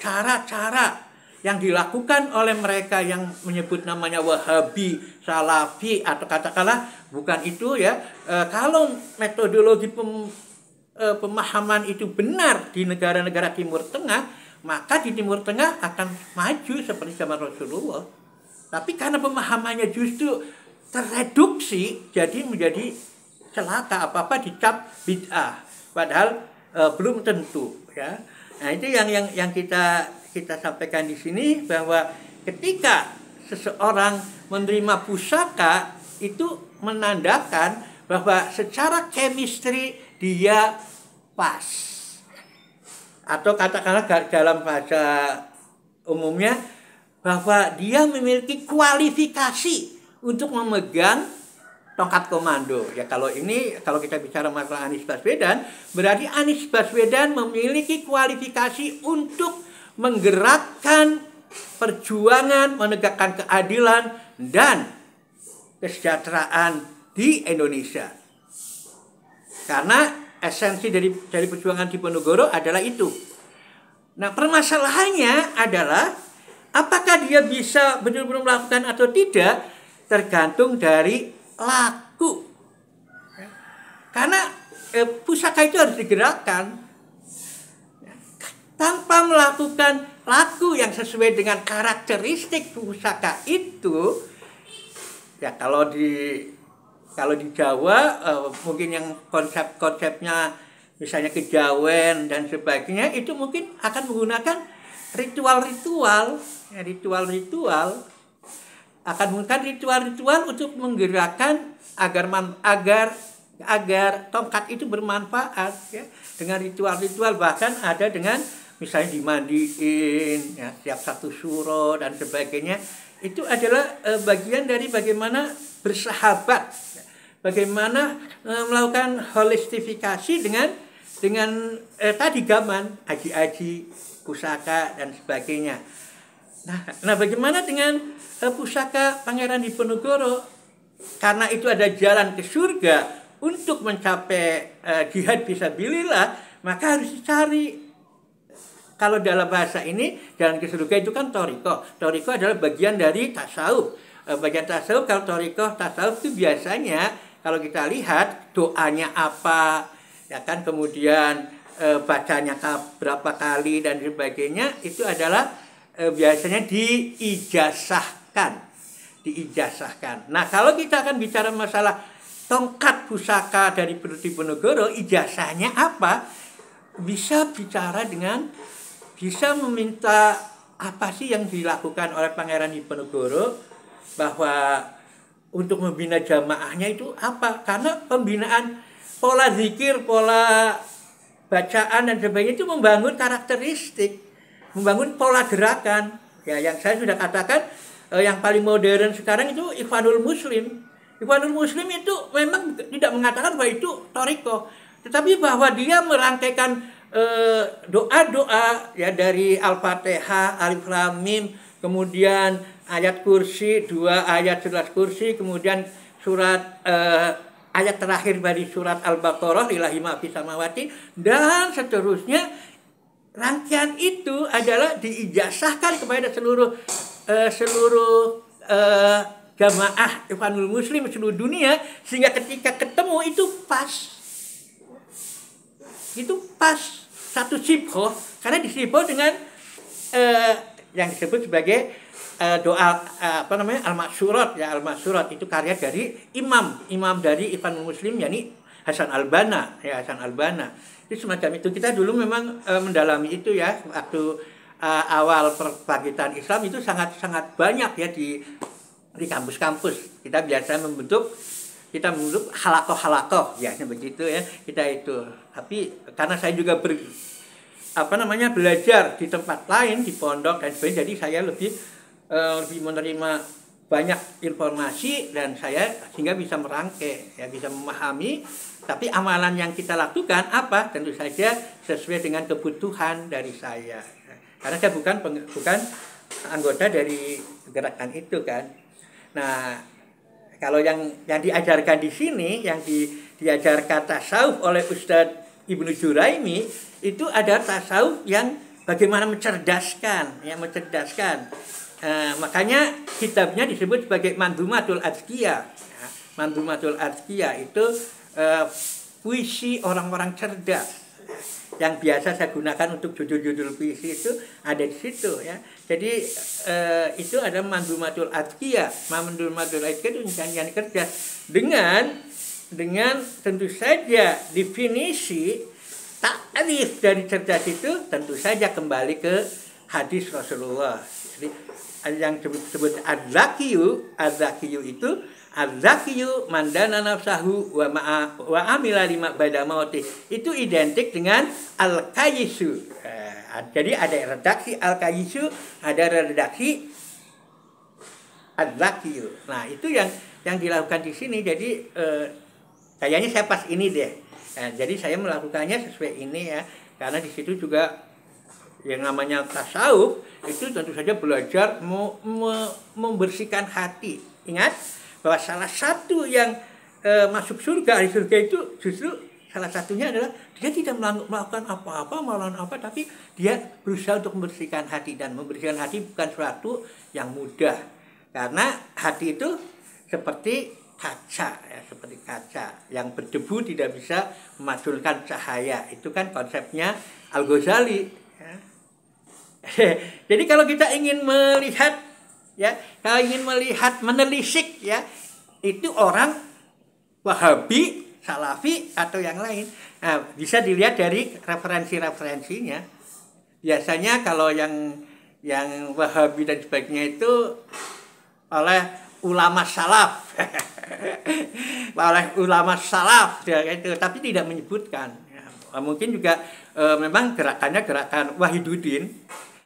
cara-cara yang dilakukan oleh mereka yang menyebut namanya Wahabi, Salafi atau katakanlah bukan itu ya. E, kalau metodologi pem, e, pemahaman itu benar di negara-negara Timur Tengah, maka di Timur Tengah akan maju seperti zaman Rasulullah. Tapi karena pemahamannya justru tereduksi, jadi menjadi celaka apa apa dicap bid'ah. Padahal e, belum tentu ya. Nah, itu yang yang yang kita kita sampaikan di sini bahwa ketika seseorang menerima pusaka itu menandakan bahwa secara chemistry dia pas. Atau katakanlah dalam bahasa umumnya bahwa dia memiliki kualifikasi untuk memegang tongkat komando. Ya kalau ini kalau kita bicara masalah Anies Baswedan, berarti Anies Baswedan memiliki kualifikasi untuk menggerakkan perjuangan menegakkan keadilan dan kesejahteraan di Indonesia. Karena esensi dari dari perjuangan di Diponegoro adalah itu. Nah, permasalahannya adalah apakah dia bisa benar-benar melakukan atau tidak tergantung dari laku. Karena eh, pusaka itu harus digerakkan. Tanpa melakukan laku yang sesuai dengan karakteristik pusaka itu, ya kalau di kalau di Jawa eh, mungkin yang konsep-konsepnya misalnya kejawen dan sebagainya itu mungkin akan menggunakan ritual-ritual, ya, ritual-ritual akan menggunakan ritual-ritual untuk menggerakkan agar man, agar agar tongkat itu bermanfaat ya dengan ritual-ritual bahkan ada dengan misalnya dimandiin ya setiap satu suro dan sebagainya itu adalah e, bagian dari bagaimana bersahabat ya. bagaimana e, melakukan holistifikasi dengan dengan eh, tadi gaman aji-aji pusaka dan sebagainya Nah, nah bagaimana dengan eh, pusaka Pangeran Diponegoro? Karena itu ada jalan ke surga untuk mencapai uh, jihad bililah, maka harus dicari. Kalau dalam bahasa ini jalan ke surga itu kan toriko. Toriko adalah bagian dari tasawuf. Uh, bagian tasawuf kalau toriko tasawuf itu biasanya kalau kita lihat doanya apa, ya kan kemudian uh, bacanya berapa kali dan sebagainya itu adalah e, biasanya diijazahkan diijazahkan. Nah, kalau kita akan bicara masalah tongkat pusaka dari Perti Ponegoro, ijazahnya apa? Bisa bicara dengan bisa meminta apa sih yang dilakukan oleh Pangeran Diponegoro bahwa untuk membina jamaahnya itu apa? Karena pembinaan pola zikir, pola bacaan dan sebagainya itu membangun karakteristik membangun pola gerakan. Ya, yang saya sudah katakan eh, yang paling modern sekarang itu Ikhwanul Muslim. Ikhwanul Muslim itu memang tidak mengatakan bahwa itu toriko, tetapi bahwa dia merangkaikan eh, doa-doa ya dari Al-Fatihah, al Lam Mim, kemudian ayat kursi, dua ayat surat kursi, kemudian surat eh, ayat terakhir dari surat Al-Baqarah lillahi ma samawati dan seterusnya rangkaian itu adalah diijazahkan kepada seluruh uh, seluruh uh, jamaah Ikhwanul Muslim seluruh dunia sehingga ketika ketemu itu pas itu pas satu sipho karena disipho dengan uh, yang disebut sebagai uh, doa uh, apa namanya al masurat ya al masurat itu karya dari imam imam dari Ikhwanul Muslim yakni Hasan Albana ya Hasan Albana itu semacam itu kita dulu memang e, mendalami itu ya waktu e, awal perpagitan Islam itu sangat sangat banyak ya di di kampus-kampus kita biasa membentuk kita membentuk halakoh-halakoh ya begitu ya kita itu tapi karena saya juga ber apa namanya belajar di tempat lain di pondok dan sebagainya jadi saya lebih e, lebih menerima banyak informasi dan saya sehingga bisa merangkai ya bisa memahami tapi amalan yang kita lakukan apa tentu saja sesuai dengan kebutuhan dari saya karena saya bukan bukan anggota dari gerakan itu kan nah kalau yang yang diajarkan di sini yang di, diajarkan tasawuf oleh Ustadz Ibnu Juraimi itu ada tasawuf yang bagaimana mencerdaskan ya mencerdaskan eh, makanya kitabnya disebut sebagai Mandumatul Azkia. Ya, mandumatul Azkia itu uh, puisi orang-orang cerdas yang biasa saya gunakan untuk judul-judul puisi itu ada di situ ya. Jadi eh, itu ada mandumatul atkia, mandumatul atkia itu nyanyian kerja dengan dengan tentu saja definisi takrif dari cerdas itu tentu saja kembali ke hadis Rasulullah jadi yang disebut adzakiyu, adzakiyu itu adzakiyu mandana nafsahu wa ma'a wa amila lima bada mauti. Itu identik dengan al-kayisu. Eh, jadi ada redaksi al-kayisu, ada redaksi adzakiyu. Nah, itu yang yang dilakukan di sini. Jadi eh, kayaknya saya pas ini deh. Nah, jadi saya melakukannya sesuai ini ya karena di situ juga yang namanya tasawuf itu tentu saja belajar me, me, membersihkan hati. Ingat bahwa salah satu yang e, masuk surga, di surga itu justru salah satunya adalah dia tidak melakukan apa-apa, melawan apa, tapi dia berusaha untuk membersihkan hati dan membersihkan hati bukan suatu yang mudah. Karena hati itu seperti kaca ya seperti kaca yang berdebu tidak bisa memasukkan cahaya itu kan konsepnya Al Ghazali ya. Jadi kalau kita ingin melihat ya, kalau ingin melihat menelisik ya, itu orang Wahabi, Salafi atau yang lain. Nah, bisa dilihat dari referensi-referensinya. Biasanya kalau yang yang Wahabi dan sebagainya itu oleh ulama salaf. oleh ulama salaf ya, itu, tapi tidak menyebutkan. Ya, mungkin juga e, memang gerakannya gerakan Wahiduddin